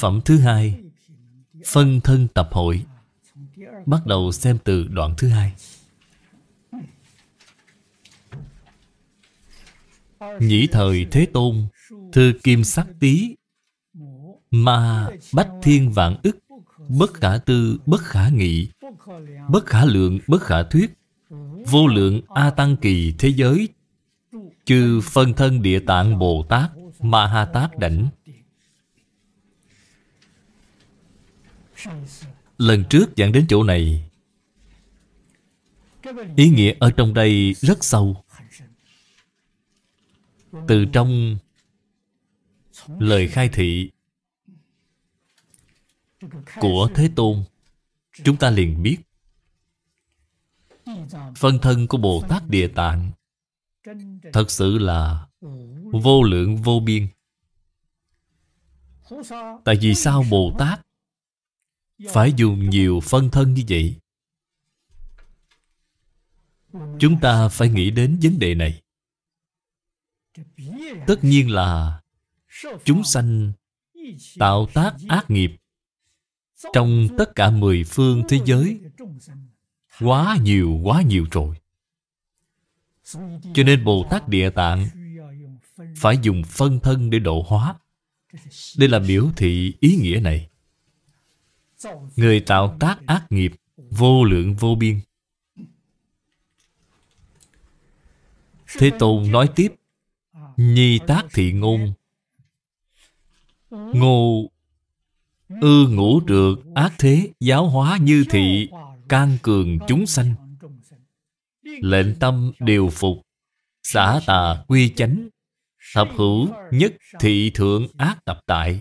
Phẩm thứ hai Phân thân tập hội Bắt đầu xem từ đoạn thứ hai Nhĩ thời Thế Tôn Thư Kim Sắc Tý ma Bách Thiên Vạn ức Bất khả tư, bất khả nghị Bất khả lượng, bất khả thuyết Vô lượng A Tăng Kỳ thế giới Chư phân thân địa tạng Bồ Tát Ma Ha Tát Đảnh Lần trước giảng đến chỗ này Ý nghĩa ở trong đây rất sâu Từ trong lời khai thị của Thế Tôn Chúng ta liền biết Phân thân của Bồ Tát Địa Tạng Thật sự là vô lượng vô biên Tại vì sao Bồ Tát phải dùng nhiều phân thân như vậy chúng ta phải nghĩ đến vấn đề này tất nhiên là chúng sanh tạo tác ác nghiệp trong tất cả mười phương thế giới quá nhiều quá nhiều rồi cho nên bồ tát địa tạng phải dùng phân thân để độ hóa đây là biểu thị ý nghĩa này Người tạo tác ác nghiệp Vô lượng vô biên Thế Tôn nói tiếp Nhi tác thị ngôn Ngô ư ngũ được ác thế giáo hóa như thị can cường chúng sanh lệnh tâm điều phục xả tà quy chánh thập hữu nhất thị thượng ác tập tại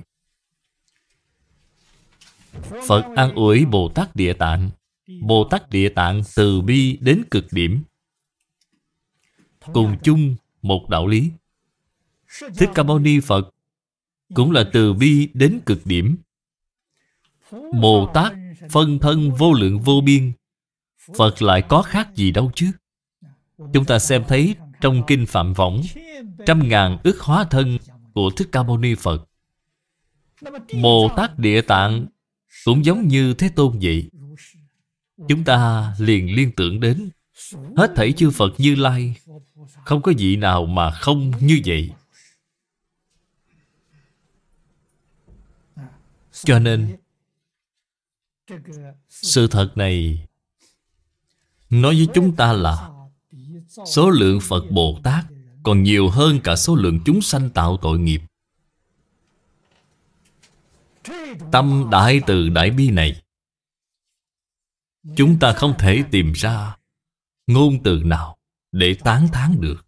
Phật an ủi Bồ Tát Địa Tạng Bồ Tát Địa Tạng từ bi đến cực điểm Cùng chung một đạo lý Thích Ca Mâu Ni Phật Cũng là từ bi đến cực điểm Bồ Tát phân thân vô lượng vô biên Phật lại có khác gì đâu chứ Chúng ta xem thấy trong Kinh Phạm Võng Trăm ngàn ức hóa thân của Thích Ca Mâu Ni Phật Bồ Tát Địa Tạng cũng giống như Thế Tôn vậy Chúng ta liền liên tưởng đến Hết thảy chư Phật Như Lai Không có vị nào mà không như vậy Cho nên Sự thật này Nói với chúng ta là Số lượng Phật Bồ Tát Còn nhiều hơn cả số lượng chúng sanh tạo tội nghiệp Tâm đại từ đại bi này Chúng ta không thể tìm ra Ngôn từ nào để tán thán được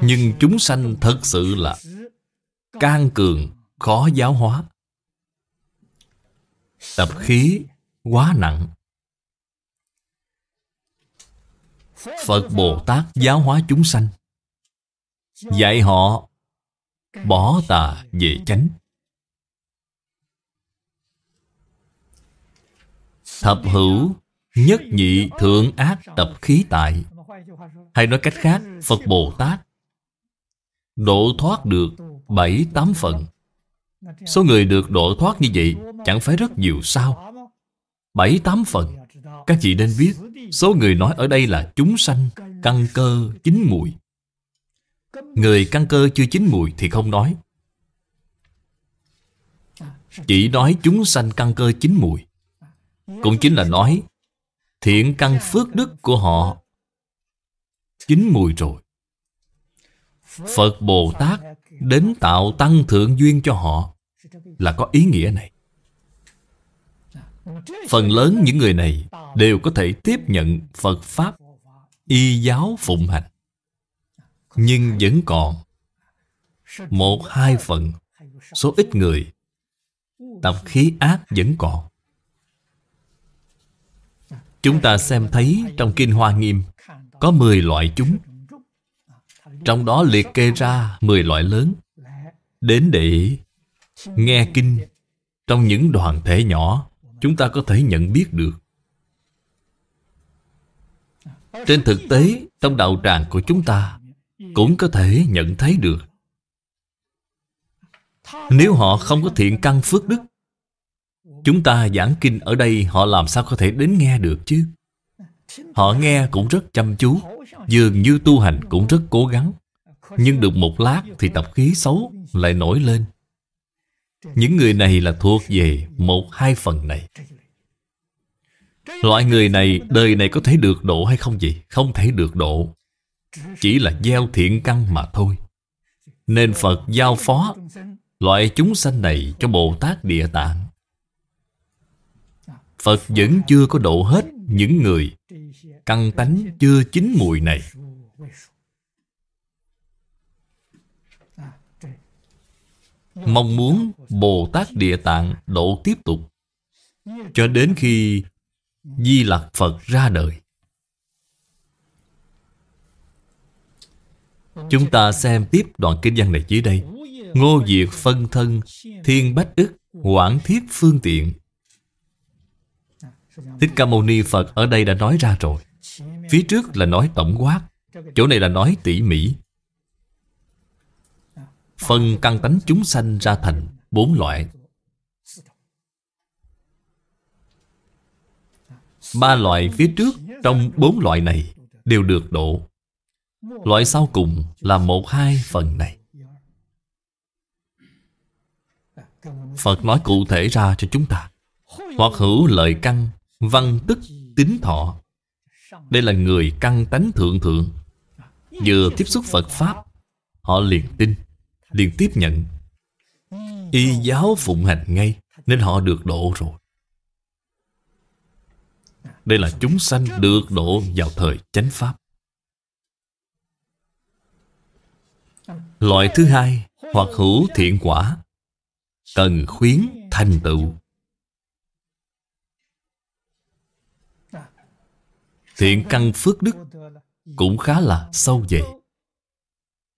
Nhưng chúng sanh thật sự là Can cường, khó giáo hóa Tập khí quá nặng Phật Bồ Tát giáo hóa chúng sanh Dạy họ bỏ tà về chánh Thập hữu Nhất nhị thượng ác tập khí tại Hay nói cách khác Phật Bồ Tát Độ thoát được bảy tám phần Số người được độ thoát như vậy Chẳng phải rất nhiều sao bảy tám phần Các chị nên biết Số người nói ở đây là chúng sanh Căn cơ chín mùi Người căn cơ chưa chín mùi thì không nói Chỉ nói chúng sanh căn cơ chín mùi cũng chính là nói Thiện căn phước đức của họ Chín mùi rồi Phật Bồ Tát Đến tạo tăng thượng duyên cho họ Là có ý nghĩa này Phần lớn những người này Đều có thể tiếp nhận Phật Pháp Y giáo phụng hành Nhưng vẫn còn Một hai phần Số ít người Tập khí ác vẫn còn Chúng ta xem thấy trong Kinh Hoa Nghiêm Có 10 loại chúng Trong đó liệt kê ra 10 loại lớn Đến để nghe kinh Trong những đoàn thể nhỏ Chúng ta có thể nhận biết được Trên thực tế Trong đạo tràng của chúng ta Cũng có thể nhận thấy được Nếu họ không có thiện căn phước đức Chúng ta giảng kinh ở đây họ làm sao có thể đến nghe được chứ? Họ nghe cũng rất chăm chú, dường như tu hành cũng rất cố gắng. Nhưng được một lát thì tập khí xấu lại nổi lên. Những người này là thuộc về một hai phần này. Loại người này đời này có thể được độ hay không vậy? Không thể được độ. Chỉ là gieo thiện căn mà thôi. Nên Phật giao phó loại chúng sanh này cho Bồ Tát Địa Tạng. Phật vẫn chưa có độ hết những người căn tánh chưa chín mùi này. Mong muốn Bồ Tát Địa Tạng độ tiếp tục cho đến khi Di Lặc Phật ra đời. Chúng ta xem tiếp đoạn kinh văn này dưới đây. Ngô Diệt phân thân, thiên bách ức, quản thiết phương tiện, Thích Ca Mâu Ni Phật ở đây đã nói ra rồi Phía trước là nói tổng quát Chỗ này là nói tỉ mỉ Phân căn tánh chúng sanh ra thành bốn loại Ba loại phía trước trong bốn loại này đều được độ Loại sau cùng là một hai phần này Phật nói cụ thể ra cho chúng ta Hoặc hữu lợi căn Văn tức tín thọ Đây là người căn tánh thượng thượng Vừa tiếp xúc Phật Pháp Họ liền tin Liền tiếp nhận Y giáo phụng hành ngay Nên họ được độ rồi Đây là chúng sanh được độ vào thời chánh Pháp Loại thứ hai Hoặc hữu thiện quả Cần khuyến thành tựu Thiện căn phước đức Cũng khá là sâu dày,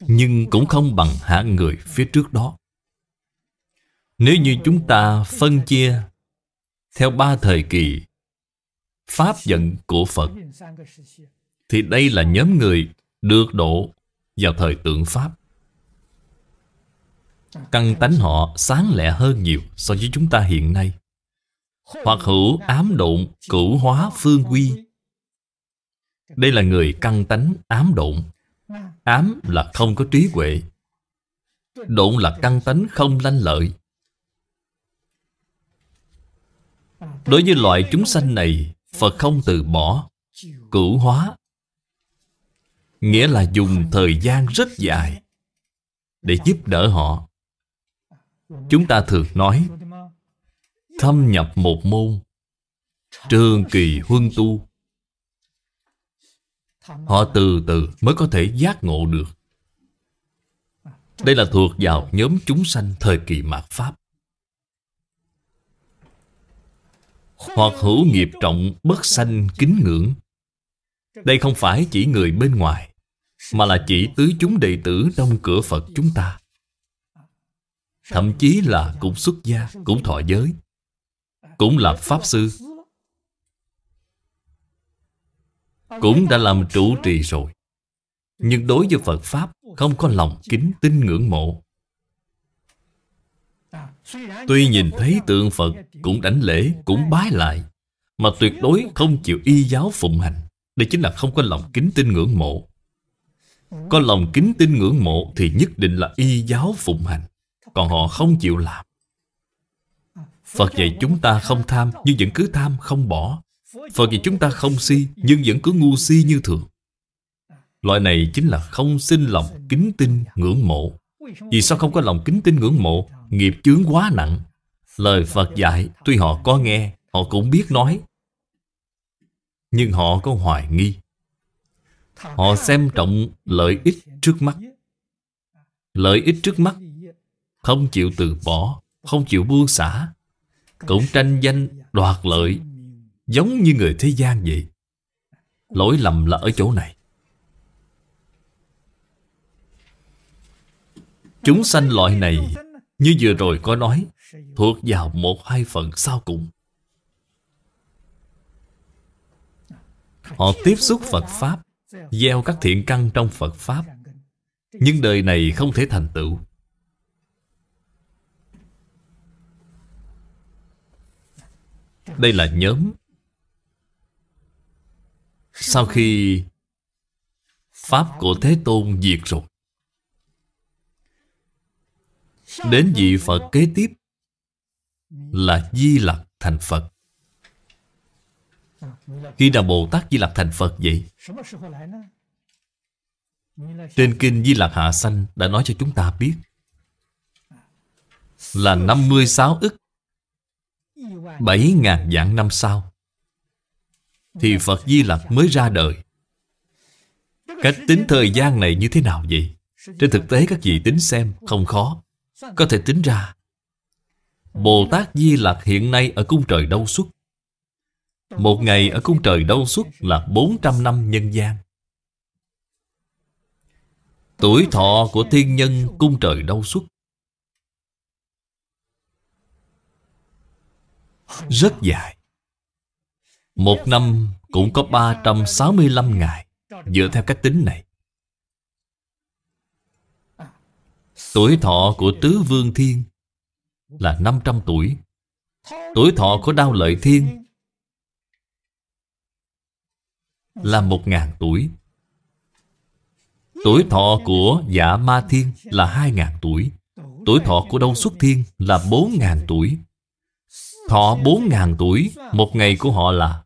Nhưng cũng không bằng hạ người phía trước đó Nếu như chúng ta phân chia Theo ba thời kỳ Pháp giận của Phật Thì đây là nhóm người được độ vào thời tượng Pháp Căn tánh họ sáng lẹ hơn nhiều so với chúng ta hiện nay Hoặc hữu ám độn cửu hóa phương quy đây là người căng tánh ám độn Ám là không có trí huệ Độn là căng tánh không lanh lợi Đối với loại chúng sanh này Phật không từ bỏ Cửu hóa Nghĩa là dùng thời gian rất dài Để giúp đỡ họ Chúng ta thường nói Thâm nhập một môn Trường kỳ huân tu Họ từ từ mới có thể giác ngộ được Đây là thuộc vào nhóm chúng sanh thời kỳ mạt Pháp Hoặc hữu nghiệp trọng bất sanh kính ngưỡng Đây không phải chỉ người bên ngoài Mà là chỉ tứ chúng đệ tử trong cửa Phật chúng ta Thậm chí là cũng xuất gia, cũng thọ giới Cũng là Pháp sư, cũng đã làm trụ trì rồi nhưng đối với phật pháp không có lòng kính tin ngưỡng mộ à, tuy nhìn thấy tượng phật cũng đánh lễ cũng bái lại mà tuyệt đối không chịu y giáo phụng hành đây chính là không có lòng kính tin ngưỡng mộ có lòng kính tin ngưỡng mộ thì nhất định là y giáo phụng hành còn họ không chịu làm à, phật dạy chúng ta không tham nhưng vẫn cứ tham không bỏ Phật thì chúng ta không si Nhưng vẫn cứ ngu si như thường Loại này chính là không sinh lòng kính tin ngưỡng mộ Vì sao không có lòng kính tin ngưỡng mộ Nghiệp chướng quá nặng Lời Phật dạy tuy họ có nghe Họ cũng biết nói Nhưng họ có hoài nghi Họ xem trọng lợi ích trước mắt Lợi ích trước mắt Không chịu từ bỏ Không chịu buông xả Cũng tranh danh đoạt lợi Giống như người thế gian vậy Lỗi lầm là ở chỗ này Chúng sanh loại này Như vừa rồi có nói Thuộc vào một hai phần sau cùng Họ tiếp xúc Phật Pháp Gieo các thiện căn trong Phật Pháp Nhưng đời này không thể thành tựu Đây là nhóm sau khi Pháp của Thế Tôn diệt rồi Đến vị Phật kế tiếp Là Di Lặc thành Phật Khi nào Bồ Tát Di Lặc thành Phật vậy? Trên kinh Di Lặc Hạ Sanh đã nói cho chúng ta biết Là 56 ức 7.000 dạng năm sau thì dạ. Phật Di Lặc mới ra đời Cách tính thời gian này như thế nào vậy? Trên thực tế các vị tính xem không khó Có thể tính ra Bồ Tát Di Lặc hiện nay ở cung trời đâu xuất Một ngày ở cung trời đâu xuất là 400 năm nhân gian Tuổi thọ của thiên nhân cung trời đâu xuất Rất dài một năm cũng có 365 ngày Dựa theo cách tính này Tuổi thọ của Tứ Vương Thiên Là 500 tuổi Tuổi thọ của Đao Lợi Thiên Là 1.000 tuổi Tuổi thọ của Dạ Ma Thiên là 2.000 tuổi Tuổi thọ của Đông Xuất Thiên là 4.000 tuổi Thọ 4.000 tuổi Một ngày của họ là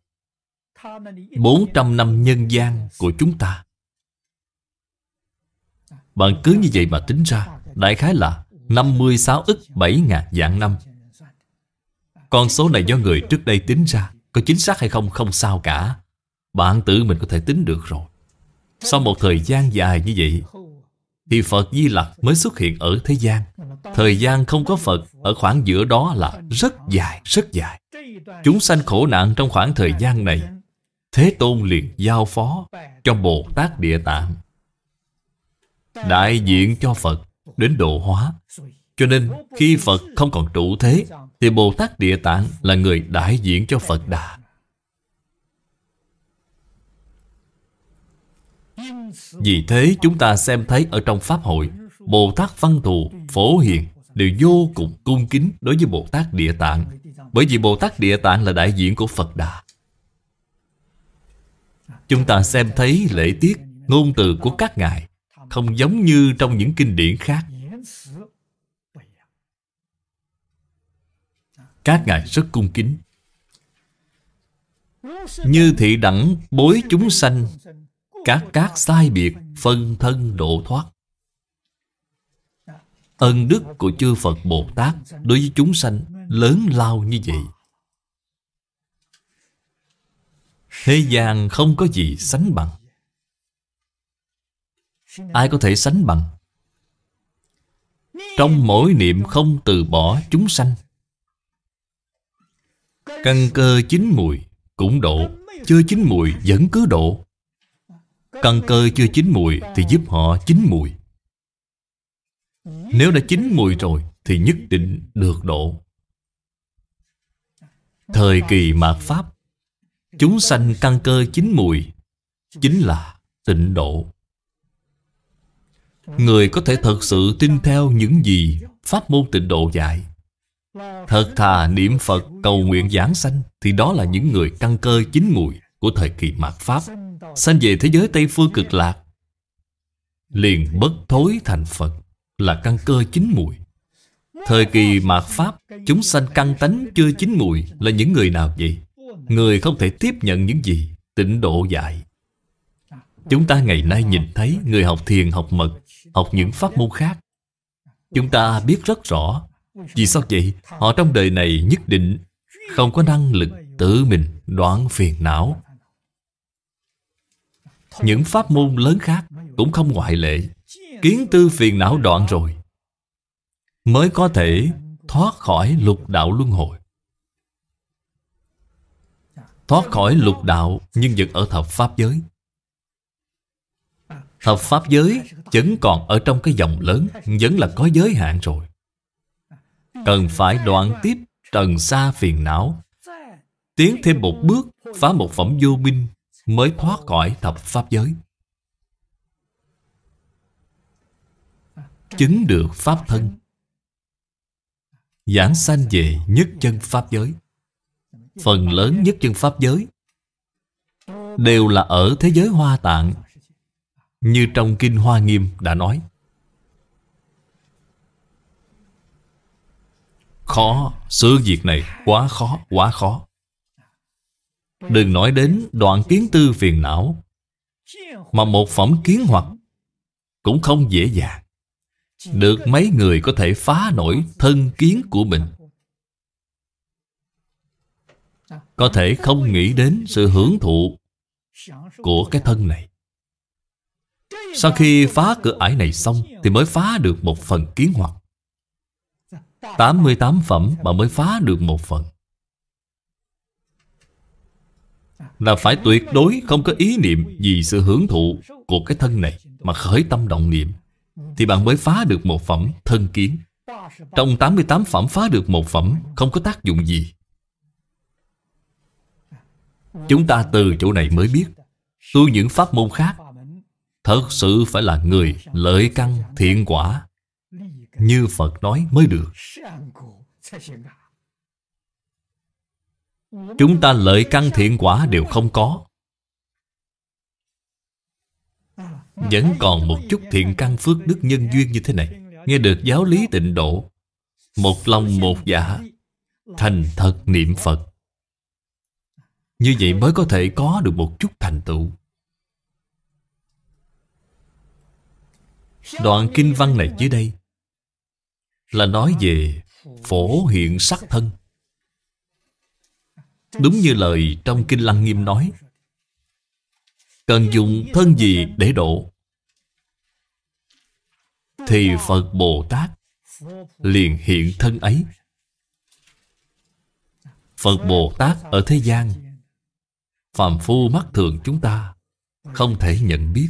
400 năm nhân gian của chúng ta Bạn cứ như vậy mà tính ra Đại khái là 56 ức 7 ngàn dạng năm Con số này do người trước đây tính ra Có chính xác hay không không sao cả Bạn tự mình có thể tính được rồi Sau một thời gian dài như vậy Thì Phật Di Lặc mới xuất hiện ở thế gian Thời gian không có Phật Ở khoảng giữa đó là rất dài, rất dài Chúng sanh khổ nạn trong khoảng thời gian này Thế Tôn liền giao phó cho Bồ Tát Địa Tạng Đại diện cho Phật đến độ hóa Cho nên khi Phật không còn trụ thế Thì Bồ Tát Địa Tạng là người đại diện cho Phật Đà Vì thế chúng ta xem thấy ở trong Pháp hội Bồ Tát Văn Thù, Phổ Hiền Đều vô cùng cung kính đối với Bồ Tát Địa Tạng Bởi vì Bồ Tát Địa Tạng là đại diện của Phật Đà Chúng ta xem thấy lễ tiết, ngôn từ của các ngài không giống như trong những kinh điển khác. Các ngài rất cung kính. Như thị đẳng bối chúng sanh, các các sai biệt, phân thân độ thoát. Ân đức của chư Phật Bồ Tát đối với chúng sanh lớn lao như vậy. Thế gian không có gì sánh bằng Ai có thể sánh bằng Trong mỗi niệm không từ bỏ chúng sanh Căn cơ chín mùi cũng độ Chưa chín mùi vẫn cứ độ Căn cơ chưa chín mùi thì giúp họ chín mùi Nếu đã chín mùi rồi thì nhất định được độ Thời kỳ mạt Pháp Chúng sanh căn cơ chính mùi Chính là tịnh độ Người có thể thật sự tin theo những gì Pháp môn tịnh độ dạy Thật thà niệm Phật cầu nguyện giảng sanh Thì đó là những người căn cơ chính mùi Của thời kỳ mạt Pháp Sanh về thế giới Tây Phương cực lạc Liền bất thối thành Phật Là căn cơ chính mùi Thời kỳ mạt Pháp Chúng sanh căn tánh chưa chính mùi Là những người nào vậy? Người không thể tiếp nhận những gì Tịnh độ dạy Chúng ta ngày nay nhìn thấy Người học thiền, học mật, học những pháp môn khác Chúng ta biết rất rõ Vì sao vậy? Họ trong đời này nhất định Không có năng lực tự mình đoạn phiền não Những pháp môn lớn khác Cũng không ngoại lệ Kiến tư phiền não đoạn rồi Mới có thể thoát khỏi lục đạo luân hồi thoát khỏi lục đạo nhưng vẫn ở thập pháp giới thập pháp giới vẫn còn ở trong cái dòng lớn vẫn là có giới hạn rồi cần phải đoạn tiếp trần xa phiền não tiến thêm một bước phá một phẩm vô minh mới thoát khỏi thập pháp giới chứng được pháp thân giảng sanh về nhất chân pháp giới phần lớn nhất chân Pháp giới đều là ở thế giới hoa tạng như trong Kinh Hoa Nghiêm đã nói. Khó, sự việc này quá khó, quá khó. Đừng nói đến đoạn kiến tư phiền não Mà một phẩm kiến hoặc Cũng không dễ dàng Được mấy người có thể phá nổi thân kiến của mình có thể không nghĩ đến sự hưởng thụ của cái thân này sau khi phá cửa ải này xong thì mới phá được một phần kiến hoặc 88 phẩm mà mới phá được một phần Là phải tuyệt đối không có ý niệm gì sự hưởng thụ của cái thân này Mà khởi tâm động niệm Thì bạn mới phá được một phẩm thân kiến Trong 88 phẩm phá được một phẩm Không có tác dụng gì Chúng ta từ chỗ này mới biết Tu những pháp môn khác Thật sự phải là người lợi căn thiện quả Như Phật nói mới được Chúng ta lợi căn thiện quả đều không có Vẫn còn một chút thiện căn phước đức nhân duyên như thế này Nghe được giáo lý tịnh độ Một lòng một dạ Thành thật niệm Phật như vậy mới có thể có được một chút thành tựu Đoạn kinh văn này dưới đây Là nói về phổ hiện sắc thân Đúng như lời trong Kinh Lăng Nghiêm nói Cần dùng thân gì để độ Thì Phật Bồ Tát liền hiện thân ấy Phật Bồ Tát ở thế gian phàm phu mắt thường chúng ta không thể nhận biết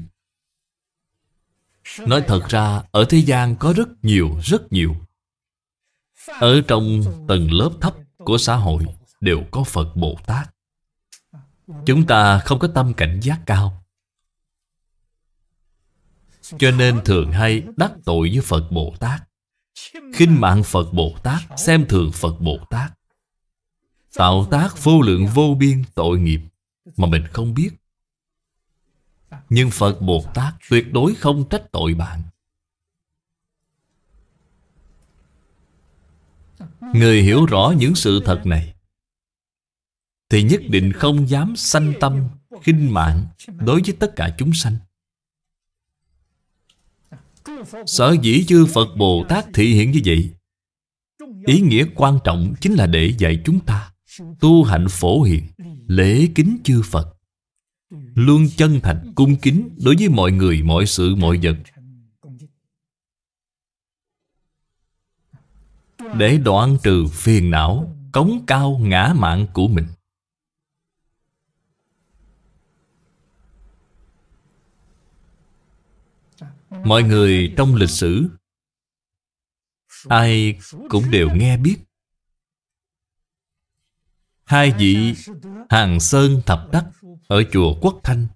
nói thật ra ở thế gian có rất nhiều rất nhiều ở trong tầng lớp thấp của xã hội đều có phật bồ tát chúng ta không có tâm cảnh giác cao cho nên thường hay đắc tội với phật bồ tát khinh mạng phật bồ tát xem thường phật bồ tát tạo tác vô lượng vô biên tội nghiệp mà mình không biết nhưng Phật Bồ Tát tuyệt đối không trách tội bạn Người hiểu rõ những sự thật này Thì nhất định không dám sanh tâm, khinh mạng Đối với tất cả chúng sanh Sở dĩ chư Phật Bồ Tát thị hiện như vậy Ý nghĩa quan trọng chính là để dạy chúng ta Tu hạnh phổ hiện lễ kính chư Phật Luôn chân thành cung kính đối với mọi người, mọi sự, mọi vật Để đoạn trừ phiền não, cống cao ngã mạng của mình Mọi người trong lịch sử Ai cũng đều nghe biết Hai vị Hàng Sơn Thập Đắc ở chùa Quốc Thanh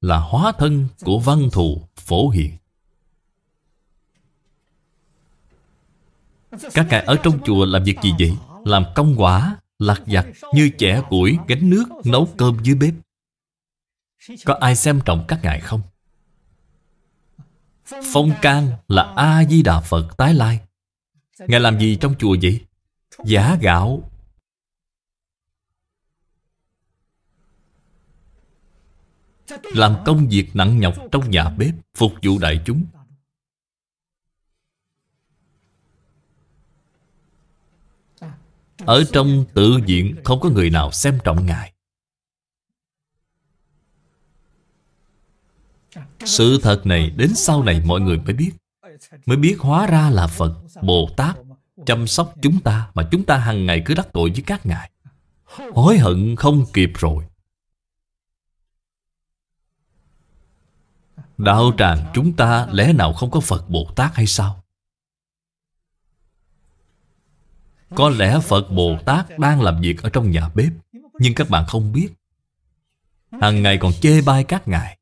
là hóa thân của văn thù phổ hiện. Các ngài ở trong chùa làm việc gì vậy? Làm công quả, lạc giặt như chẻ củi, gánh nước, nấu cơm dưới bếp. Có ai xem trọng các ngài không? Phong can là A-di-đà Phật tái lai Ngài làm gì trong chùa vậy? Giả gạo Làm công việc nặng nhọc trong nhà bếp Phục vụ đại chúng Ở trong tự viện không có người nào xem trọng Ngài Sự thật này đến sau này mọi người mới biết Mới biết hóa ra là Phật, Bồ Tát Chăm sóc chúng ta mà chúng ta hàng ngày cứ đắc tội với các ngài Hối hận không kịp rồi Đạo tràng chúng ta lẽ nào không có Phật Bồ Tát hay sao? Có lẽ Phật Bồ Tát đang làm việc ở trong nhà bếp Nhưng các bạn không biết Hàng ngày còn chê bai các ngài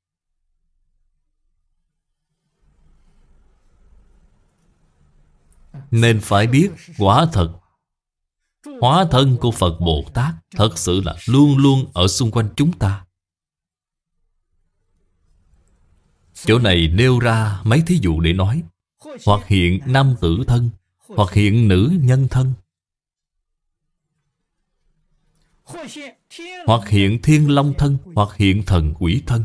Nên phải biết quả thật Hóa thân của Phật Bồ Tát Thật sự là luôn luôn ở xung quanh chúng ta Chỗ này nêu ra mấy thí dụ để nói Hoặc hiện nam tử thân Hoặc hiện nữ nhân thân Hoặc hiện thiên long thân Hoặc hiện thần quỷ thân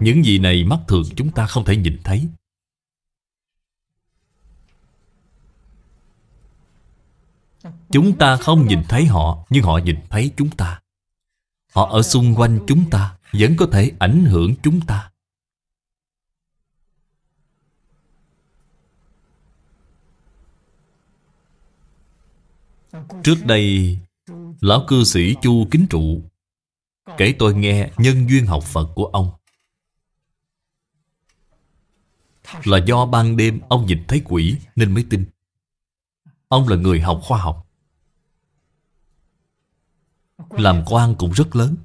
Những gì này mắt thường chúng ta không thể nhìn thấy Chúng ta không nhìn thấy họ Nhưng họ nhìn thấy chúng ta Họ ở xung quanh chúng ta Vẫn có thể ảnh hưởng chúng ta Trước đây Lão cư sĩ Chu Kính Trụ Kể tôi nghe nhân duyên học Phật của ông Là do ban đêm ông nhìn thấy quỷ nên mới tin Ông là người học khoa học làm quan cũng rất lớn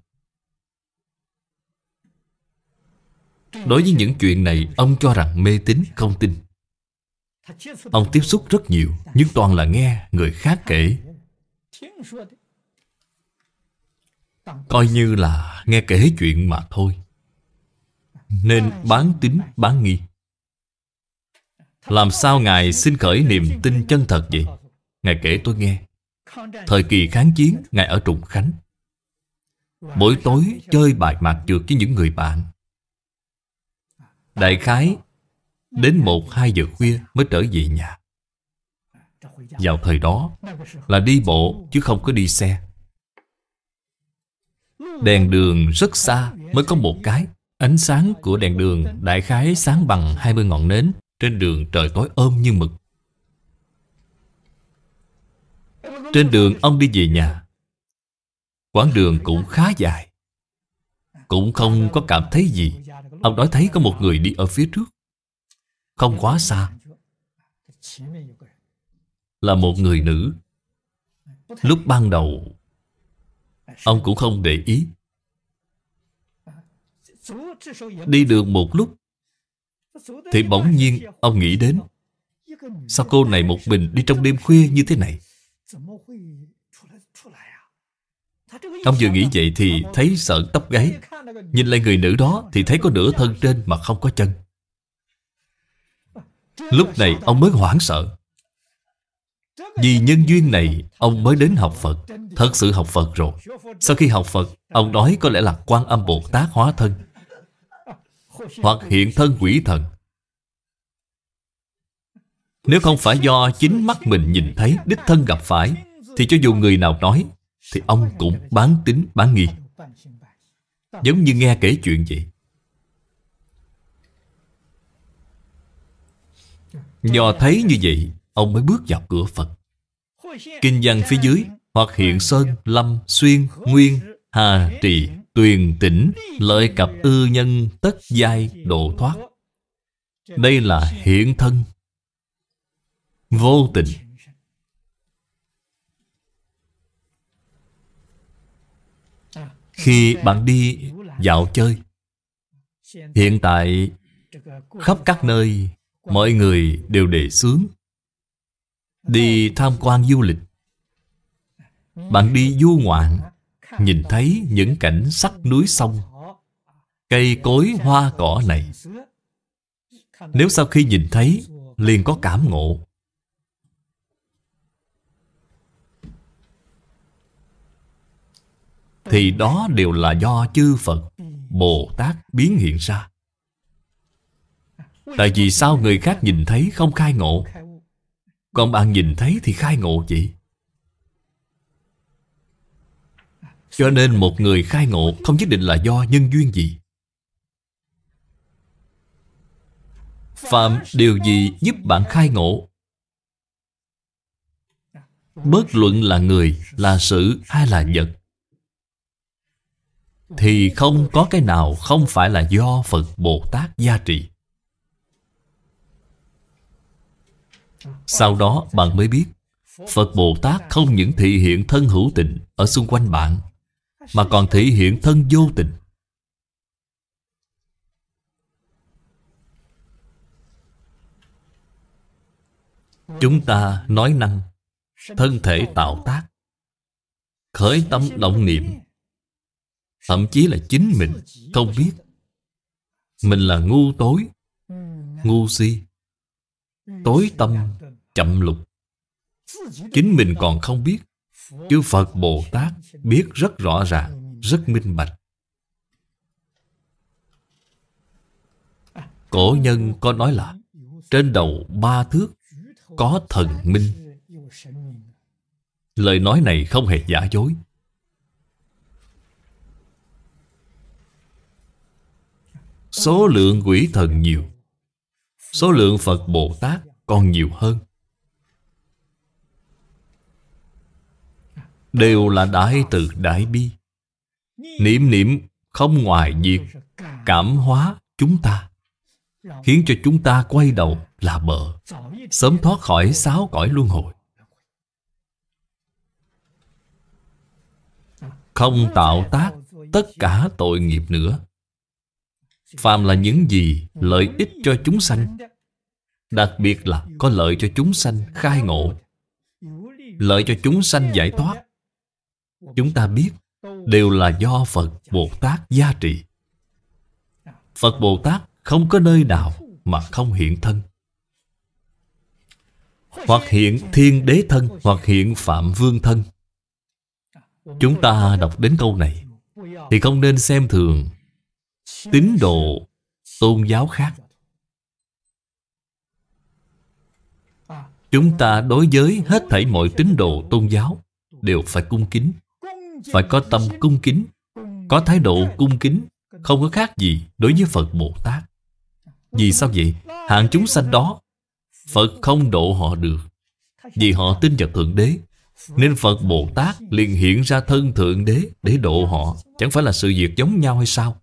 đối với những chuyện này ông cho rằng mê tín không tin ông tiếp xúc rất nhiều nhưng toàn là nghe người khác kể coi như là nghe kể chuyện mà thôi nên bán tín bán nghi làm sao ngài xin khởi niềm tin chân thật vậy ngài kể tôi nghe Thời kỳ kháng chiến Ngài ở Trùng Khánh Mỗi tối chơi bài mạc trượt với những người bạn Đại khái Đến 1-2 giờ khuya mới trở về nhà Vào thời đó Là đi bộ chứ không có đi xe Đèn đường rất xa mới có một cái Ánh sáng của đèn đường đại khái sáng bằng 20 ngọn nến Trên đường trời tối ôm như mực Trên đường ông đi về nhà Quãng đường cũng khá dài Cũng không có cảm thấy gì Ông nói thấy có một người đi ở phía trước Không quá xa Là một người nữ Lúc ban đầu Ông cũng không để ý Đi được một lúc Thì bỗng nhiên ông nghĩ đến Sao cô này một mình đi trong đêm khuya như thế này Ông vừa nghĩ vậy thì thấy sợ tóc gáy Nhìn lại người nữ đó Thì thấy có nửa thân trên mà không có chân Lúc này ông mới hoảng sợ Vì nhân duyên này Ông mới đến học Phật Thật sự học Phật rồi Sau khi học Phật Ông nói có lẽ là quan âm Bồ Tát hóa thân Hoặc hiện thân quỷ thần Nếu không phải do chính mắt mình nhìn thấy Đích thân gặp phải Thì cho dù người nào nói thì ông cũng bán tính bán nghi Giống như nghe kể chuyện vậy Do thấy như vậy Ông mới bước vào cửa Phật Kinh văn phía dưới Hoặc hiện sơn, lâm, xuyên, nguyên, hà, trì, tuyền, tỉnh Lợi cặp ư nhân, tất giai, độ thoát Đây là hiện thân Vô tình khi bạn đi dạo chơi hiện tại khắp các nơi mọi người đều đề xướng đi tham quan du lịch bạn đi du ngoạn nhìn thấy những cảnh sắc núi sông cây cối hoa cỏ này nếu sau khi nhìn thấy liền có cảm ngộ Thì đó đều là do chư Phật Bồ Tát biến hiện ra Tại vì sao người khác nhìn thấy không khai ngộ Còn bạn nhìn thấy thì khai ngộ vậy Cho nên một người khai ngộ Không nhất định là do nhân duyên gì Phạm điều gì giúp bạn khai ngộ Bất luận là người, là sự hay là vật thì không có cái nào không phải là do phật bồ tát gia trì. sau đó bạn mới biết phật bồ tát không những thị hiện thân hữu tình ở xung quanh bạn mà còn thị hiện thân vô tình chúng ta nói năng thân thể tạo tác khởi tâm động niệm Thậm chí là chính mình Không biết Mình là ngu tối Ngu si Tối tâm chậm lục Chính mình còn không biết Chứ Phật Bồ Tát biết rất rõ ràng Rất minh bạch Cổ nhân có nói là Trên đầu ba thước Có thần minh Lời nói này không hề giả dối Số lượng quỷ thần nhiều Số lượng Phật Bồ Tát còn nhiều hơn Đều là Đại Từ Đại Bi Niệm niệm không ngoài việc Cảm hóa chúng ta Khiến cho chúng ta quay đầu là bờ Sớm thoát khỏi sáu cõi luân hồi Không tạo tác tất cả tội nghiệp nữa phàm là những gì lợi ích cho chúng sanh đặc biệt là có lợi cho chúng sanh khai ngộ lợi cho chúng sanh giải thoát chúng ta biết đều là do phật bồ tát gia trị phật bồ tát không có nơi nào mà không hiện thân hoặc hiện thiên đế thân hoặc hiện phạm vương thân chúng ta đọc đến câu này thì không nên xem thường tín đồ tôn giáo khác chúng ta đối với hết thảy mọi tín đồ tôn giáo đều phải cung kính phải có tâm cung kính có thái độ cung kính không có khác gì đối với phật bồ tát vì sao vậy hạng chúng sanh đó phật không độ họ được vì họ tin vào thượng đế nên Phật Bồ Tát liền hiện ra thân Thượng Đế để độ họ Chẳng phải là sự việc giống nhau hay sao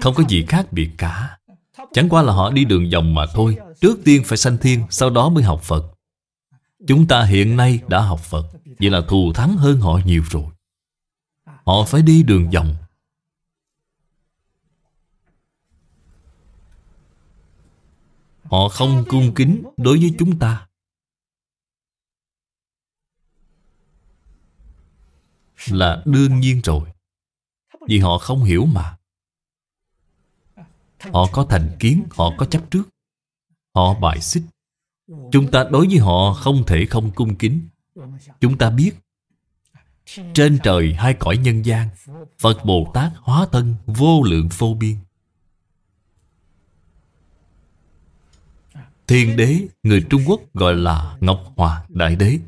không có gì khác biệt cả Chẳng qua là họ đi đường vòng mà thôi Trước tiên phải sanh thiên Sau đó mới học Phật Chúng ta hiện nay đã học Phật Vậy là thù thắng hơn họ nhiều rồi Họ phải đi đường vòng Họ không cung kính đối với chúng ta Là đương nhiên rồi Vì họ không hiểu mà Họ có thành kiến, họ có chấp trước Họ bài xích Chúng ta đối với họ không thể không cung kính Chúng ta biết Trên trời hai cõi nhân gian Phật Bồ Tát hóa thân vô lượng vô biên Thiên đế người Trung Quốc gọi là Ngọc Hòa Đại Đế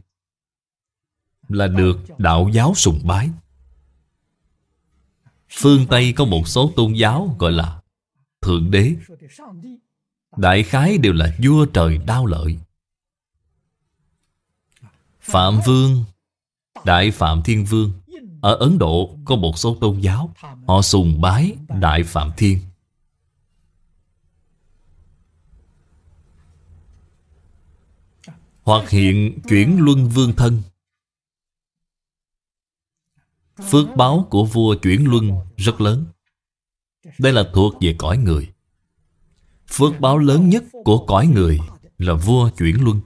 Là được đạo giáo sùng bái Phương Tây có một số tôn giáo gọi là Thượng Đế Đại khái đều là vua trời đao lợi Phạm Vương Đại Phạm Thiên Vương Ở Ấn Độ có một số tôn giáo Họ sùng bái Đại Phạm Thiên Hoặc hiện chuyển luân vương thân Phước báo của vua chuyển luân rất lớn đây là thuộc về cõi người Phước báo lớn nhất của cõi người Là vua chuyển luân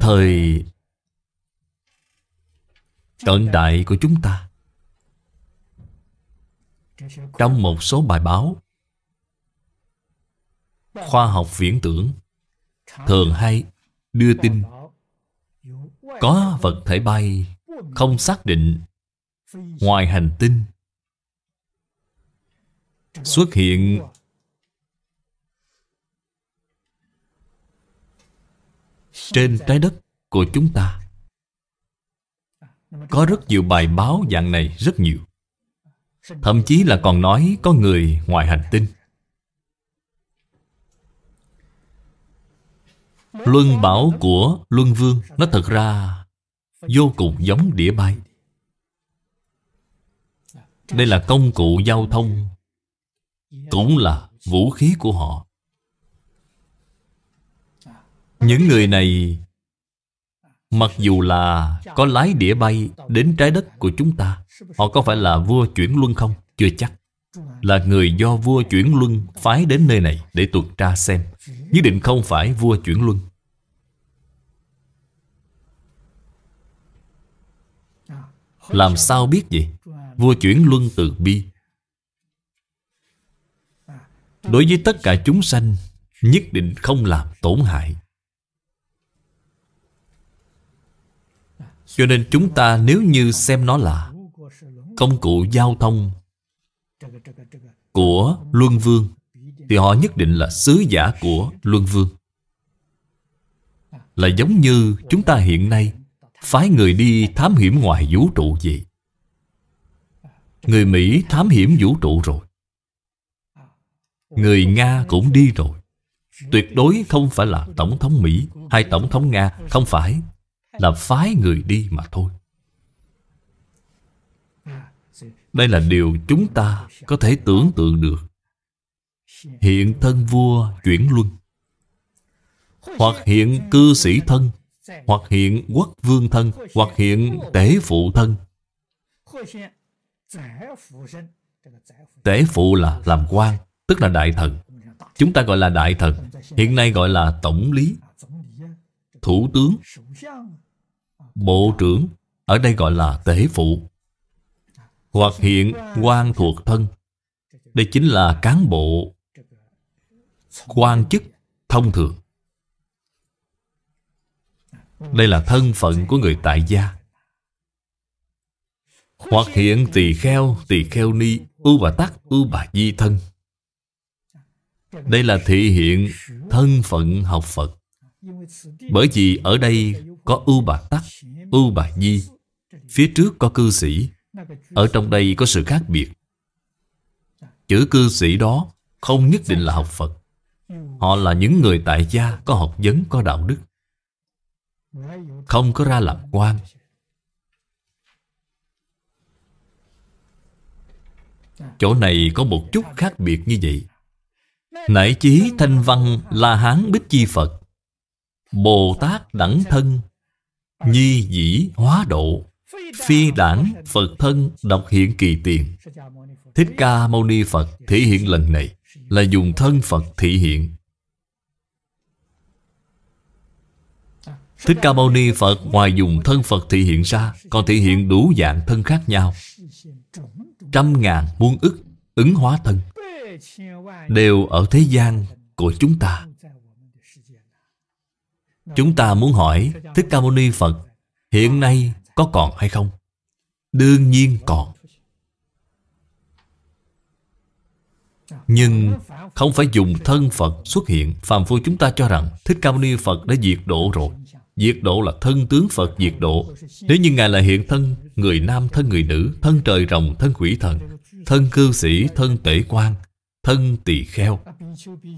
Thời cận đại của chúng ta Trong một số bài báo Khoa học viễn tưởng Thường hay đưa tin có vật thể bay không xác định ngoài hành tinh xuất hiện trên trái đất của chúng ta à, có rất nhiều bài báo dạng này rất nhiều thậm chí là còn nói có người ngoài hành tinh Luân bảo của Luân Vương Nó thật ra vô cùng giống đĩa bay Đây là công cụ giao thông Cũng là vũ khí của họ Những người này Mặc dù là có lái đĩa bay đến trái đất của chúng ta Họ có phải là vua chuyển luân không? Chưa chắc Là người do vua chuyển luân phái đến nơi này để tuần tra xem Nhất định không phải vua chuyển luân Làm sao biết vậy Vua chuyển luân từ bi Đối với tất cả chúng sanh Nhất định không làm tổn hại Cho nên chúng ta nếu như xem nó là Công cụ giao thông Của Luân Vương thì họ nhất định là sứ giả của Luân Vương. Là giống như chúng ta hiện nay phái người đi thám hiểm ngoài vũ trụ vậy. Người Mỹ thám hiểm vũ trụ rồi. Người Nga cũng đi rồi. Tuyệt đối không phải là Tổng thống Mỹ hay Tổng thống Nga, không phải là phái người đi mà thôi. Đây là điều chúng ta có thể tưởng tượng được hiện thân vua chuyển luân hoặc hiện cư sĩ thân hoặc hiện quốc vương thân hoặc hiện tế phụ thân tế phụ là làm quan tức là đại thần chúng ta gọi là đại thần hiện nay gọi là tổng lý thủ tướng bộ trưởng ở đây gọi là tế phụ hoặc hiện quan thuộc thân đây chính là cán bộ quan chức thông thường đây là thân phận của người tại gia Hoặc hiện tỳ kheo, tỳ kheo ni, ưu bà tắc, ưu bà di thân Đây là thị hiện thân phận học Phật Bởi vì ở đây có ưu bà tắc, ưu bà di Phía trước có cư sĩ Ở trong đây có sự khác biệt Chữ cư sĩ đó không nhất định là học Phật Họ là những người tại gia Có học vấn, có đạo đức Không có ra làm quan Chỗ này có một chút khác biệt như vậy Nải chí thanh văn La Hán Bích Chi Phật Bồ Tát đẳng thân Nhi dĩ hóa độ Phi đảng Phật thân độc hiện kỳ tiền Thích ca Mâu Ni Phật thể hiện lần này là dùng thân Phật thị hiện Thích Ca Mâu Ni Phật ngoài dùng thân Phật thị hiện ra Còn thị hiện đủ dạng thân khác nhau Trăm ngàn muôn ức ứng hóa thân Đều ở thế gian của chúng ta Chúng ta muốn hỏi Thích Ca Mâu Ni Phật Hiện nay có còn hay không? Đương nhiên còn Nhưng không phải dùng thân Phật xuất hiện Phàm phu chúng ta cho rằng Thích Ca Mâu Ni Phật đã diệt độ rồi Diệt độ là thân tướng Phật diệt độ Nếu như Ngài là hiện thân Người nam thân người nữ Thân trời rồng thân quỷ thần Thân cư sĩ thân tể quan Thân tỳ kheo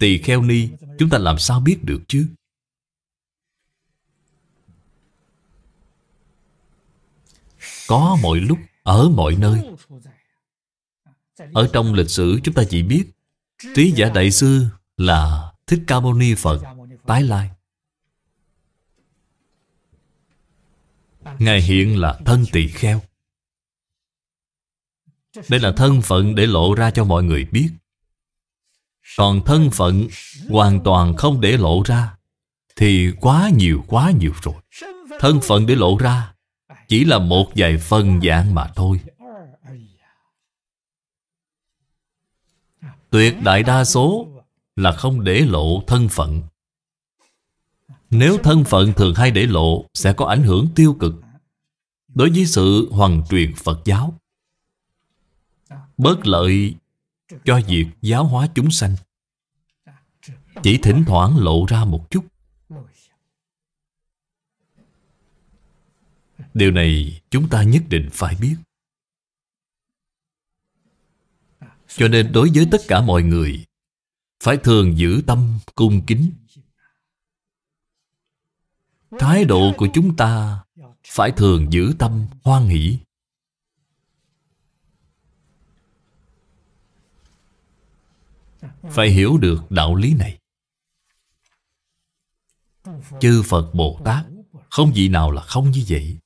Tỳ kheo ni Chúng ta làm sao biết được chứ Có mọi lúc Ở mọi nơi ở trong lịch sử chúng ta chỉ biết Trí giả đại sư là Thích Ca Mâu Ni Phật Tái lai Ngài hiện là thân tỳ kheo Đây là thân phận để lộ ra cho mọi người biết Còn thân phận hoàn toàn không để lộ ra Thì quá nhiều quá nhiều rồi Thân phận để lộ ra Chỉ là một vài phần dạng mà thôi tuyệt đại đa số là không để lộ thân phận. Nếu thân phận thường hay để lộ sẽ có ảnh hưởng tiêu cực đối với sự hoàn truyền Phật giáo. Bớt lợi cho việc giáo hóa chúng sanh. Chỉ thỉnh thoảng lộ ra một chút. Điều này chúng ta nhất định phải biết. Cho nên đối với tất cả mọi người Phải thường giữ tâm cung kính Thái độ của chúng ta Phải thường giữ tâm hoan hỷ Phải hiểu được đạo lý này Chư Phật Bồ Tát Không gì nào là không như vậy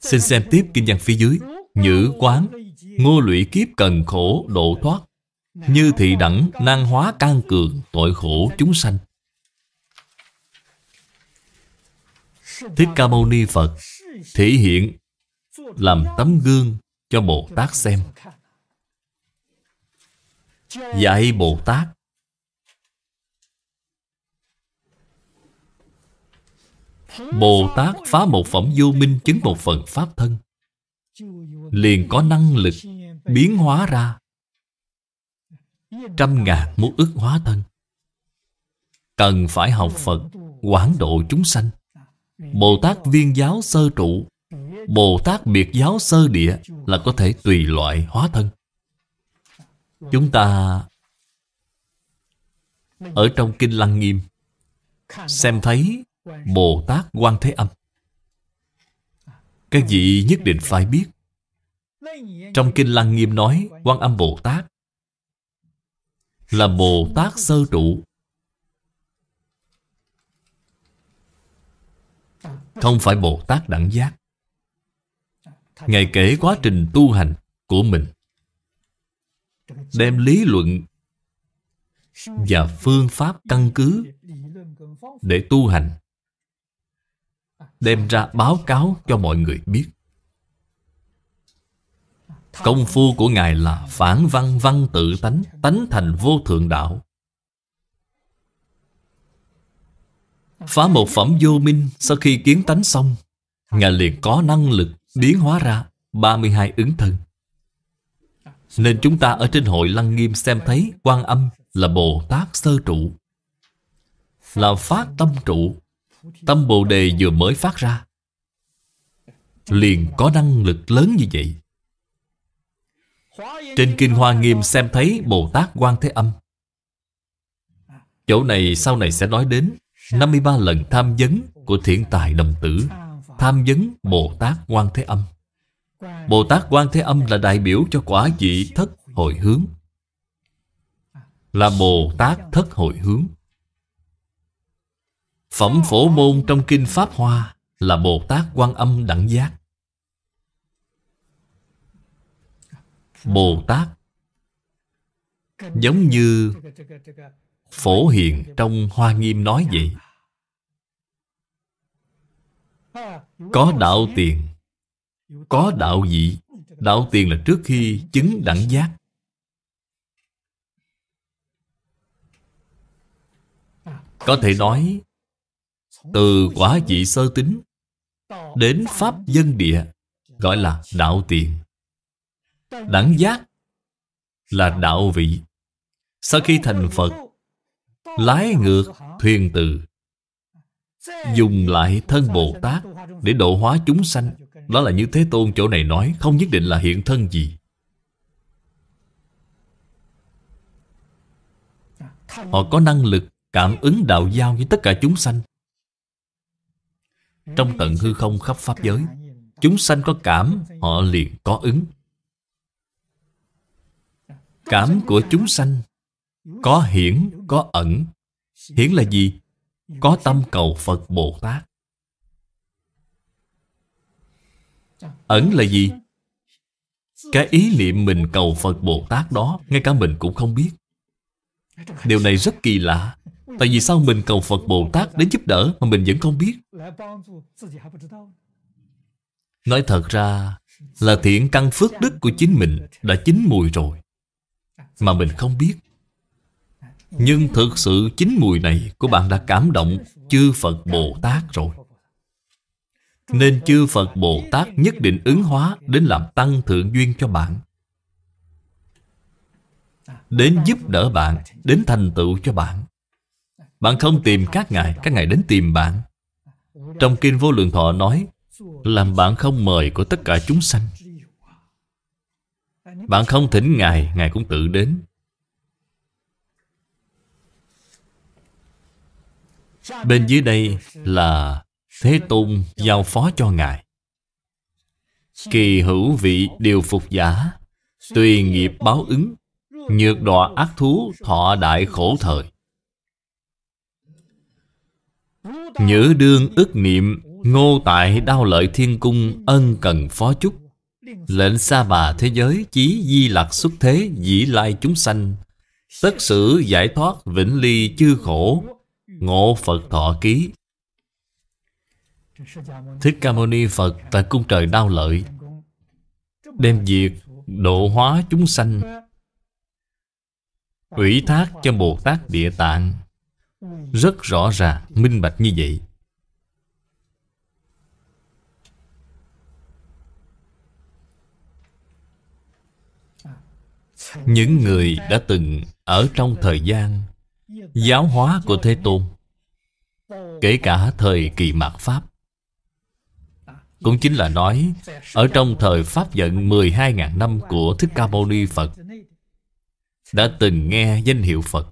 Xin xem tiếp kinh văn phía dưới Nhữ quán Ngô lụy kiếp cần khổ độ thoát Như thị đẳng nan hóa can cường tội khổ chúng sanh Thích Ca Mâu Ni Phật thể hiện làm tấm gương cho Bồ Tát xem Dạy Bồ Tát Bồ Tát phá một phẩm vô minh chứng một phần pháp thân liền có năng lực biến hóa ra trăm ngàn muốn ước hóa thân cần phải học phật quảng độ chúng sanh bồ tát viên giáo sơ trụ bồ tát biệt giáo sơ địa là có thể tùy loại hóa thân chúng ta ở trong kinh lăng nghiêm xem thấy bồ tát quan thế âm các vị nhất định phải biết trong Kinh Lăng Nghiêm nói Quan Âm Bồ Tát Là Bồ Tát sơ trụ Không phải Bồ Tát đẳng giác Ngài kể quá trình tu hành của mình Đem lý luận Và phương pháp căn cứ Để tu hành Đem ra báo cáo cho mọi người biết Công phu của Ngài là phản văn văn tự tánh Tánh thành vô thượng đạo Phá một phẩm vô minh Sau khi kiến tánh xong Ngài liền có năng lực biến hóa ra 32 ứng thân Nên chúng ta ở trên hội Lăng Nghiêm xem thấy quan âm là Bồ Tát Sơ Trụ Là phát tâm trụ Tâm Bồ Đề vừa mới phát ra Liền có năng lực lớn như vậy trên Kinh Hoa Nghiêm xem thấy Bồ Tát Quan Thế Âm Chỗ này sau này sẽ nói đến 53 lần tham vấn của thiện tài đồng tử Tham vấn Bồ Tát Quan Thế Âm Bồ Tát Quan Thế Âm là đại biểu cho quả vị thất hồi hướng Là Bồ Tát thất hồi hướng Phẩm phổ môn trong Kinh Pháp Hoa là Bồ Tát Quan Âm Đẳng Giác Bồ Tát Giống như Phổ Hiền trong Hoa Nghiêm nói vậy Có đạo tiền Có đạo dị Đạo tiền là trước khi chứng đẳng giác Có thể nói Từ quả dị sơ tính Đến pháp dân địa Gọi là đạo tiền Đẳng giác là đạo vị. Sau khi thành Phật, lái ngược thuyền từ, dùng lại thân Bồ Tát để độ hóa chúng sanh. Đó là như Thế Tôn chỗ này nói, không nhất định là hiện thân gì. Họ có năng lực cảm ứng đạo giao với tất cả chúng sanh. Trong tận hư không khắp Pháp giới, chúng sanh có cảm, họ liền có ứng cảm của chúng sanh có hiển có ẩn hiển là gì có tâm cầu phật bồ tát ẩn là gì cái ý niệm mình cầu phật bồ tát đó ngay cả mình cũng không biết điều này rất kỳ lạ tại vì sao mình cầu phật bồ tát đến giúp đỡ mà mình vẫn không biết nói thật ra là thiện căn phước đức của chính mình đã chín mùi rồi mà mình không biết nhưng thực sự chính mùi này của bạn đã cảm động chư Phật Bồ Tát rồi. Nên chư Phật Bồ Tát nhất định ứng hóa đến làm tăng thượng duyên cho bạn. Đến giúp đỡ bạn, đến thành tựu cho bạn. Bạn không tìm các ngài, các ngài đến tìm bạn. Trong Kinh Vô Lượng Thọ nói, làm bạn không mời của tất cả chúng sanh. Bạn không thỉnh Ngài, Ngài cũng tự đến Bên dưới đây là Thế Tôn giao phó cho Ngài Kỳ hữu vị điều phục giả Tùy nghiệp báo ứng Nhược đọa ác thú thọ đại khổ thời Nhữ đương ức niệm Ngô tại đau lợi thiên cung ân cần phó chúc Lệnh xa bà thế giới Chí di lạc xuất thế Dĩ lai chúng sanh Tất sử giải thoát vĩnh ly chư khổ Ngộ Phật thọ ký Thích Ca Mâu Ni Phật Tại cung trời đau lợi Đem việc độ hóa chúng sanh Ủy thác cho Bồ Tát Địa Tạng Rất rõ ràng, minh bạch như vậy những người đã từng ở trong thời gian giáo hóa của Thế Tôn kể cả thời kỳ mạt Pháp cũng chính là nói ở trong thời Pháp vận 12.000 năm của Thích Ca Mâu Ni Phật đã từng nghe danh hiệu Phật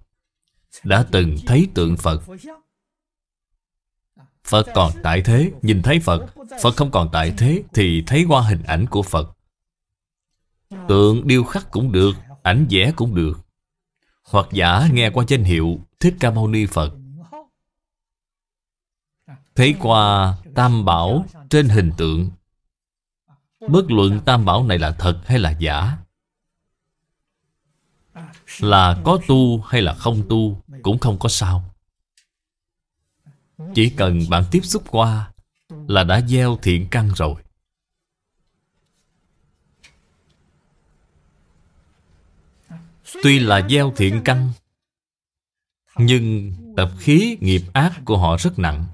đã từng thấy tượng Phật Phật còn tại thế, nhìn thấy Phật Phật không còn tại thế thì thấy qua hình ảnh của Phật Tượng điêu khắc cũng được Ảnh vẽ cũng được Hoặc giả nghe qua danh hiệu Thích Ca Mâu Ni Phật Thấy qua tam bảo trên hình tượng Bất luận tam bảo này là thật hay là giả Là có tu hay là không tu Cũng không có sao Chỉ cần bạn tiếp xúc qua Là đã gieo thiện căn rồi Tuy là gieo thiện căn Nhưng tập khí nghiệp ác của họ rất nặng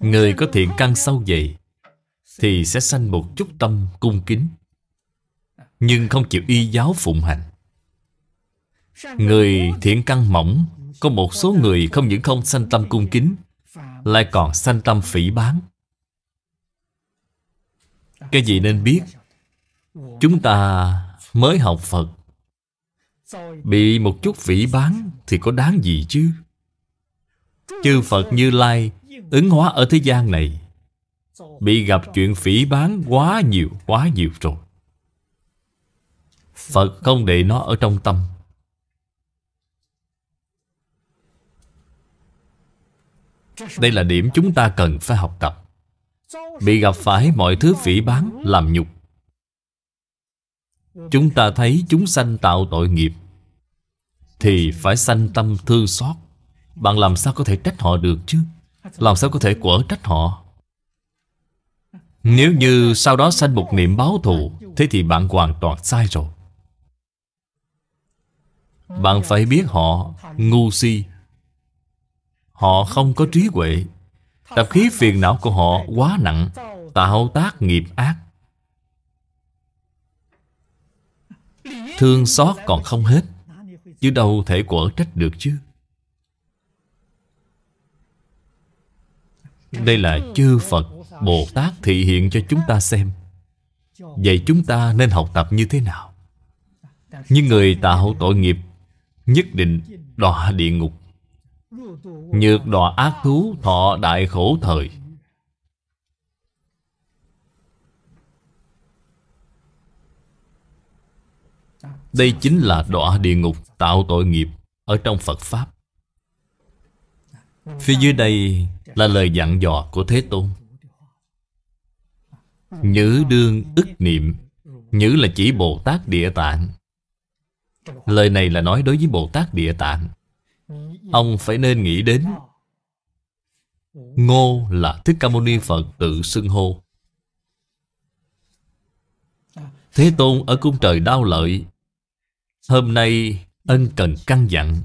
Người có thiện căn sâu dày Thì sẽ sanh một chút tâm cung kính Nhưng không chịu y giáo phụng hành Người thiện căn mỏng Có một số người không những không sanh tâm cung kính Lại còn sanh tâm phỉ bán Cái gì nên biết Chúng ta mới học Phật Bị một chút phỉ bán Thì có đáng gì chứ Chư Phật Như Lai Ứng hóa ở thế gian này Bị gặp chuyện phỉ bán quá nhiều Quá nhiều rồi Phật không để nó ở trong tâm Đây là điểm chúng ta cần phải học tập Bị gặp phải mọi thứ phỉ bán Làm nhục Chúng ta thấy chúng sanh tạo tội nghiệp Thì phải sanh tâm thương xót Bạn làm sao có thể trách họ được chứ Làm sao có thể quở trách họ Nếu như sau đó sanh một niệm báo thù Thế thì bạn hoàn toàn sai rồi Bạn phải biết họ ngu si Họ không có trí huệ Tập khí phiền não của họ quá nặng Tạo tác nghiệp ác Thương xót còn không hết Chứ đâu thể quở trách được chứ Đây là chư Phật Bồ Tát thị hiện cho chúng ta xem Vậy chúng ta nên học tập như thế nào Nhưng người tạo tội nghiệp Nhất định đọa địa ngục Nhược đọa ác thú thọ đại khổ thời Đây chính là đọa địa ngục tạo tội nghiệp ở trong Phật Pháp. Phía dưới đây là lời dặn dò của Thế Tôn. Nhữ đương ức niệm Nhữ là chỉ Bồ Tát Địa Tạng Lời này là nói đối với Bồ Tát Địa Tạng Ông phải nên nghĩ đến Ngô là Thích Ca Mâu Ni Phật tự xưng hô Thế Tôn ở cung trời đau lợi Hôm nay ân cần căn dặn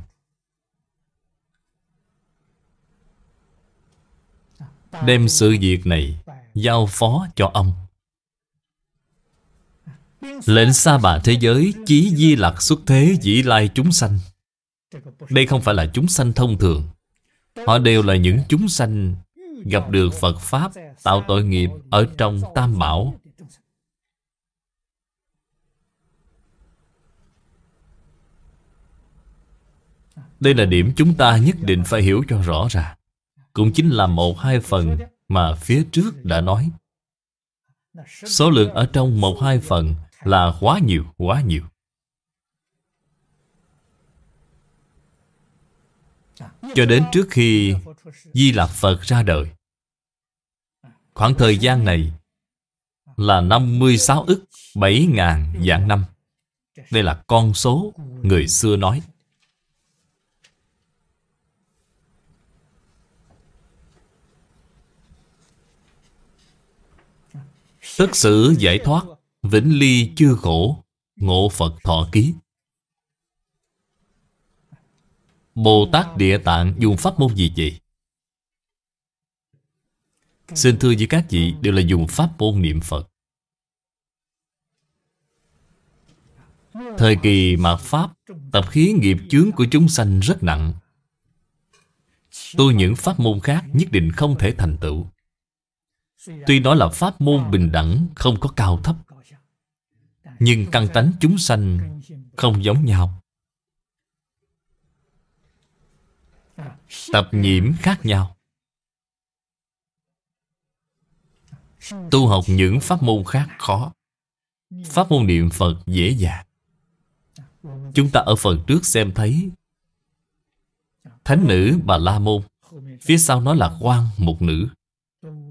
Đem sự việc này Giao phó cho ông Lệnh xa bà thế giới Chí di lạc xuất thế dĩ lai chúng sanh Đây không phải là chúng sanh thông thường Họ đều là những chúng sanh Gặp được Phật Pháp Tạo tội nghiệp Ở trong Tam Bảo Đây là điểm chúng ta nhất định phải hiểu cho rõ ràng Cũng chính là một hai phần mà phía trước đã nói Số lượng ở trong một hai phần là quá nhiều, quá nhiều Cho đến trước khi Di Lạp Phật ra đời Khoảng thời gian này Là 56 ức 7 ngàn dạng năm Đây là con số người xưa nói Tất sử giải thoát Vĩnh ly chưa khổ Ngộ Phật thọ ký Bồ Tát Địa Tạng dùng pháp môn gì vậy? Xin thưa với các vị đều là dùng pháp môn niệm Phật Thời kỳ mạt Pháp Tập khí nghiệp chướng của chúng sanh rất nặng Tu những pháp môn khác nhất định không thể thành tựu Tuy đó là pháp môn bình đẳng Không có cao thấp Nhưng căn tánh chúng sanh Không giống nhau Tập nhiễm khác nhau Tu học những pháp môn khác khó Pháp môn niệm Phật dễ dàng Chúng ta ở phần trước xem thấy Thánh nữ Bà La Môn Phía sau nó là quan một nữ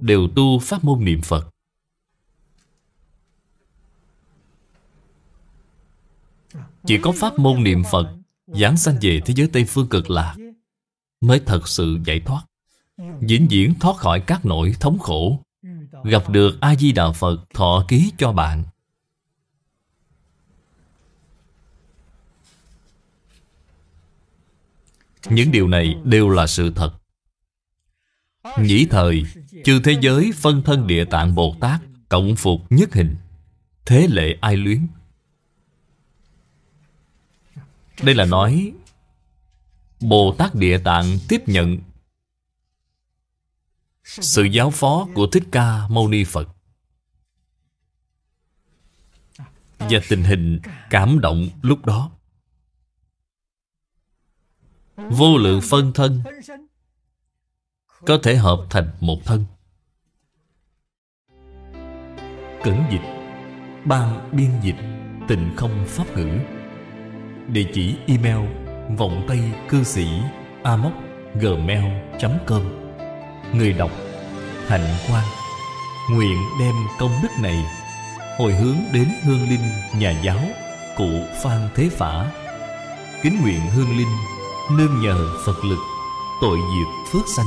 đều tu pháp môn niệm Phật. Chỉ có pháp môn niệm Phật Giảng sanh về thế giới Tây Phương cực lạc Mới thật sự giải thoát Diễn diễn thoát khỏi các nỗi thống khổ Gặp được A-di-đà Phật thọ ký cho bạn Những điều này đều là sự thật Nhĩ thời Chư thế giới phân thân địa tạng Bồ Tát Cộng phục nhất hình Thế lệ ai luyến Đây là nói Bồ Tát Địa Tạng tiếp nhận Sự giáo phó của Thích Ca Mâu Ni Phật Và tình hình cảm động lúc đó Vô lượng phân thân có thể hợp thành một thân cẩn dịch ban biên dịch tịnh không pháp ngữ địa chỉ email vọng tây cư sĩ amoc gmail com người đọc hạnh quan nguyện đem công đức này hồi hướng đến hương linh nhà giáo cụ phan thế phả kính nguyện hương linh nương nhờ phật lực tội diệt phước sanh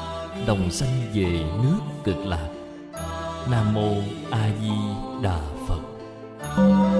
đồng sanh về nước cực lạc nam mô a di đà phật thank you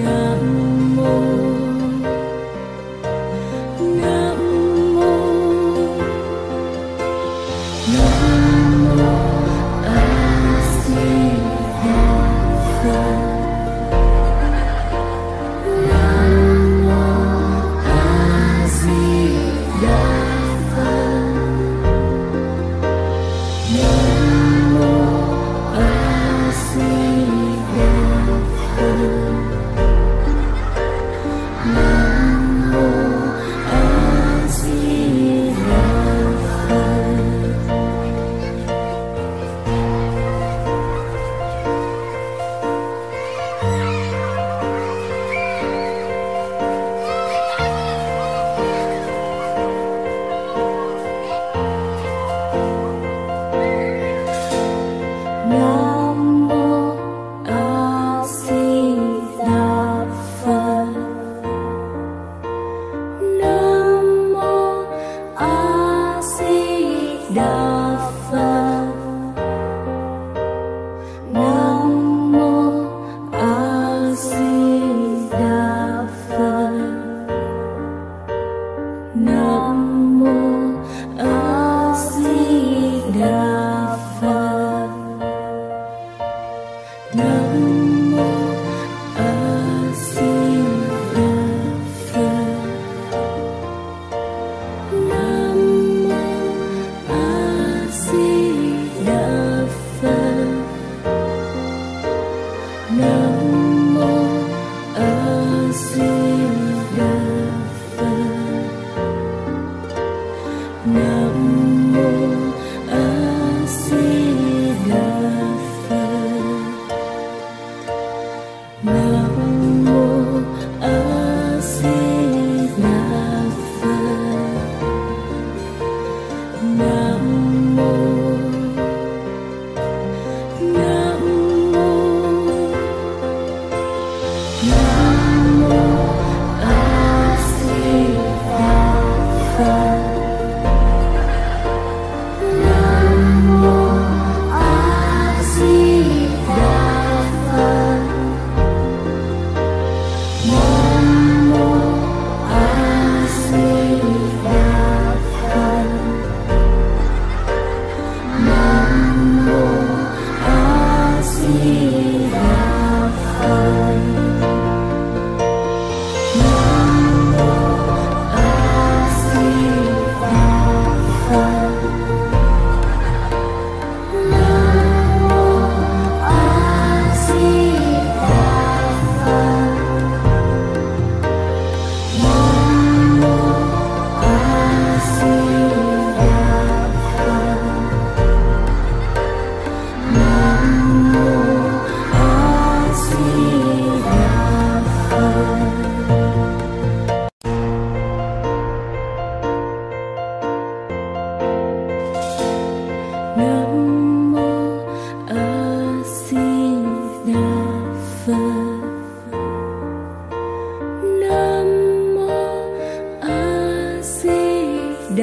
让我。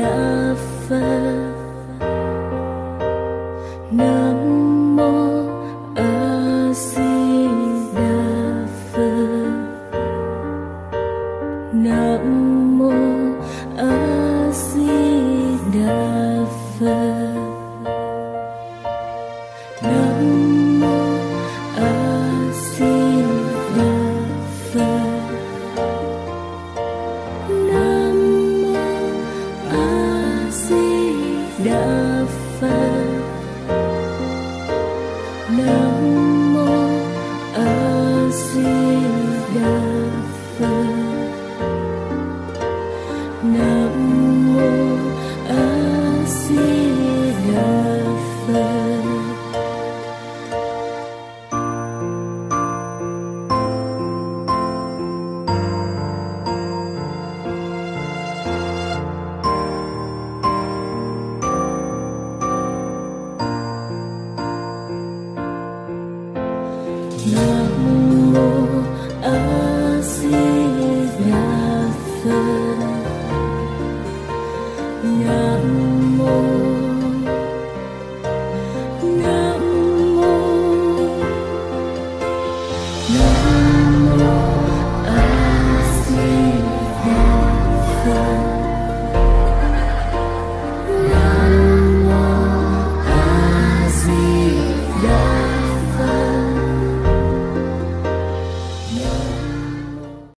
那份。